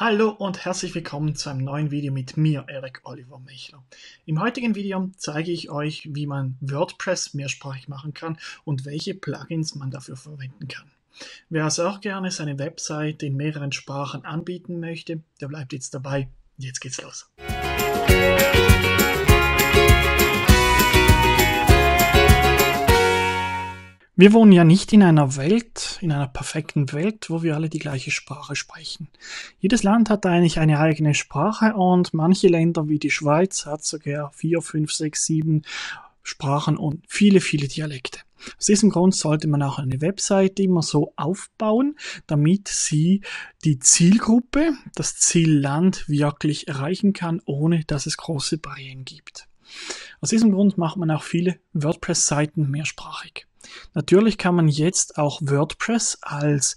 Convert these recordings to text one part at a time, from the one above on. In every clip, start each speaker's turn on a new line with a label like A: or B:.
A: Hallo und herzlich willkommen zu einem neuen Video mit mir, Eric Oliver Mechler. Im heutigen Video zeige ich euch, wie man WordPress mehrsprachig machen kann und welche Plugins man dafür verwenden kann. Wer also auch gerne seine Website in mehreren Sprachen anbieten möchte, der bleibt jetzt dabei. Jetzt geht's los. Musik Wir wohnen ja nicht in einer Welt, in einer perfekten Welt, wo wir alle die gleiche Sprache sprechen. Jedes Land hat eigentlich eine eigene Sprache und manche Länder wie die Schweiz hat sogar vier, fünf, sechs, sieben Sprachen und viele, viele Dialekte. Aus diesem Grund sollte man auch eine Webseite immer so aufbauen, damit sie die Zielgruppe, das Zielland wirklich erreichen kann, ohne dass es große Barrieren gibt. Aus diesem Grund macht man auch viele WordPress-Seiten mehrsprachig. Natürlich kann man jetzt auch WordPress als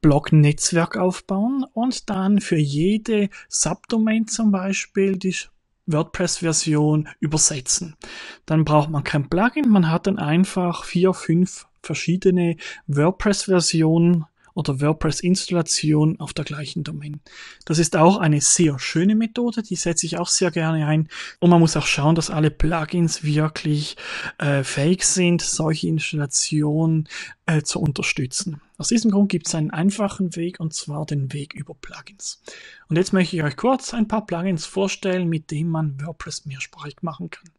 A: Blog-Netzwerk aufbauen und dann für jede Subdomain zum Beispiel die WordPress-Version übersetzen. Dann braucht man kein Plugin, man hat dann einfach vier, fünf verschiedene WordPress-Versionen oder WordPress-Installation auf der gleichen Domain. Das ist auch eine sehr schöne Methode, die setze ich auch sehr gerne ein. Und man muss auch schauen, dass alle Plugins wirklich äh, fähig sind, solche Installationen äh, zu unterstützen. Aus diesem Grund gibt es einen einfachen Weg und zwar den Weg über Plugins. Und jetzt möchte ich euch kurz ein paar Plugins vorstellen, mit denen man WordPress mehrsprachig machen kann.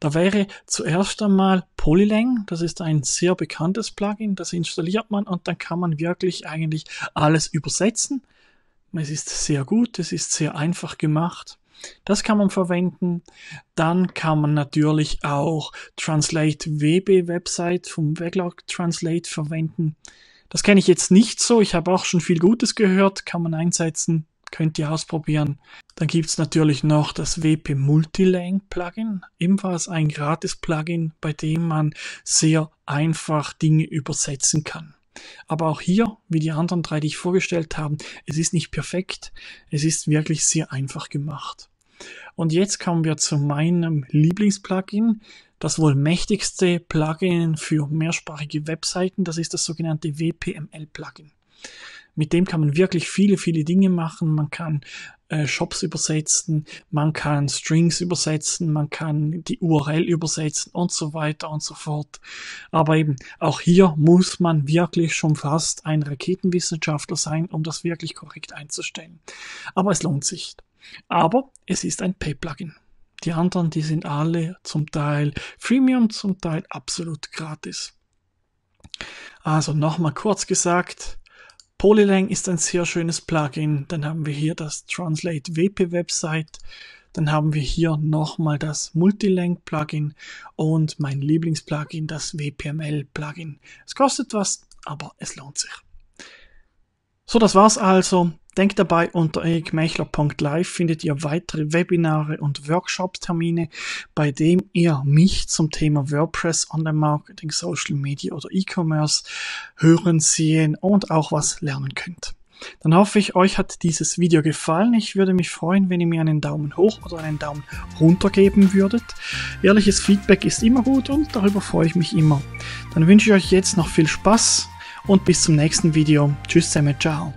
A: Da wäre zuerst einmal Polylang, das ist ein sehr bekanntes Plugin, das installiert man und dann kann man wirklich eigentlich alles übersetzen. Es ist sehr gut, es ist sehr einfach gemacht. Das kann man verwenden. Dann kann man natürlich auch Translate WB Website vom Weglog Translate verwenden. Das kenne ich jetzt nicht so. Ich habe auch schon viel Gutes gehört, kann man einsetzen, könnt ihr ausprobieren. Dann gibt es natürlich noch das WP Multilang Plugin, ebenfalls ein gratis Plugin, bei dem man sehr einfach Dinge übersetzen kann. Aber auch hier, wie die anderen drei, die ich vorgestellt habe, es ist nicht perfekt, es ist wirklich sehr einfach gemacht. Und jetzt kommen wir zu meinem Lieblingsplugin, das wohl mächtigste Plugin für mehrsprachige Webseiten. Das ist das sogenannte WPML-Plugin. Mit dem kann man wirklich viele, viele Dinge machen. Man kann äh, Shops übersetzen, man kann Strings übersetzen, man kann die URL übersetzen und so weiter und so fort. Aber eben auch hier muss man wirklich schon fast ein Raketenwissenschaftler sein, um das wirklich korrekt einzustellen. Aber es lohnt sich. Aber es ist ein Pay-Plugin. Die anderen, die sind alle zum Teil Freemium, zum Teil absolut gratis. Also nochmal kurz gesagt, Polylang ist ein sehr schönes Plugin. Dann haben wir hier das Translate WP Website. Dann haben wir hier nochmal das Multilang Plugin und mein Lieblingsplugin, das WPML Plugin. Es kostet was, aber es lohnt sich. So, das war's also. Denkt dabei, unter erikmechler.live findet ihr weitere Webinare und Workshop-Termine, bei dem ihr mich zum Thema WordPress, Online-Marketing, Social Media oder E-Commerce hören, sehen und auch was lernen könnt. Dann hoffe ich, euch hat dieses Video gefallen. Ich würde mich freuen, wenn ihr mir einen Daumen hoch oder einen Daumen runter geben würdet. Ehrliches Feedback ist immer gut und darüber freue ich mich immer. Dann wünsche ich euch jetzt noch viel Spaß und bis zum nächsten Video. Tschüss, Sam, ciao.